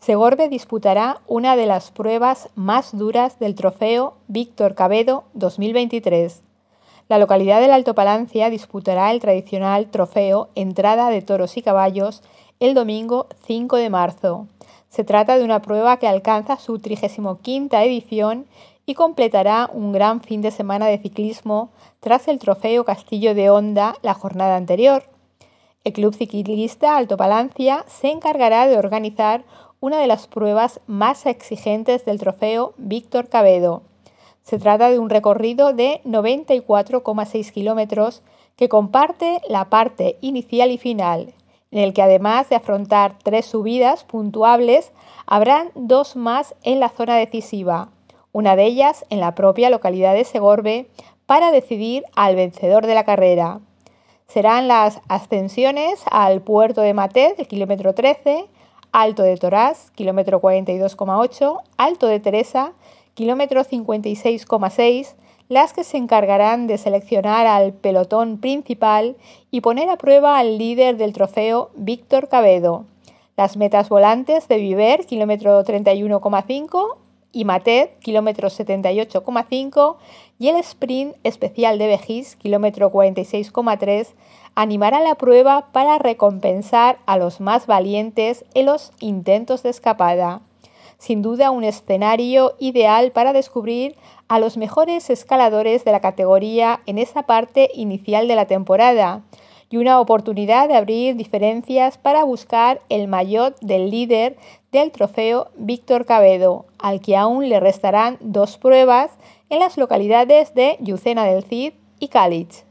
Segorbe disputará una de las pruebas más duras del trofeo Víctor Cabedo 2023. La localidad de Alto Palancia disputará el tradicional trofeo Entrada de Toros y Caballos el domingo 5 de marzo. Se trata de una prueba que alcanza su 35 edición y completará un gran fin de semana de ciclismo tras el trofeo Castillo de Honda la jornada anterior. El Club Ciclista Alto Palancia se encargará de organizar una de las pruebas más exigentes del trofeo Víctor Cabedo. Se trata de un recorrido de 94,6 kilómetros que comparte la parte inicial y final, en el que además de afrontar tres subidas puntuables, habrán dos más en la zona decisiva, una de ellas en la propia localidad de Segorbe, para decidir al vencedor de la carrera. Serán las ascensiones al puerto de Maté del kilómetro 13, Alto de Torás, kilómetro 42,8, Alto de Teresa, kilómetro 56,6, las que se encargarán de seleccionar al pelotón principal y poner a prueba al líder del trofeo, Víctor Cabedo. Las metas volantes de Viver, kilómetro 31,5, Matet, kilómetro 78,5, y el sprint especial de Vejís, kilómetro 46,3, animará la prueba para recompensar a los más valientes en los intentos de escapada. Sin duda un escenario ideal para descubrir a los mejores escaladores de la categoría en esa parte inicial de la temporada y una oportunidad de abrir diferencias para buscar el maillot del líder del trofeo Víctor Cabedo, al que aún le restarán dos pruebas en las localidades de Yucena del Cid y Cáliz.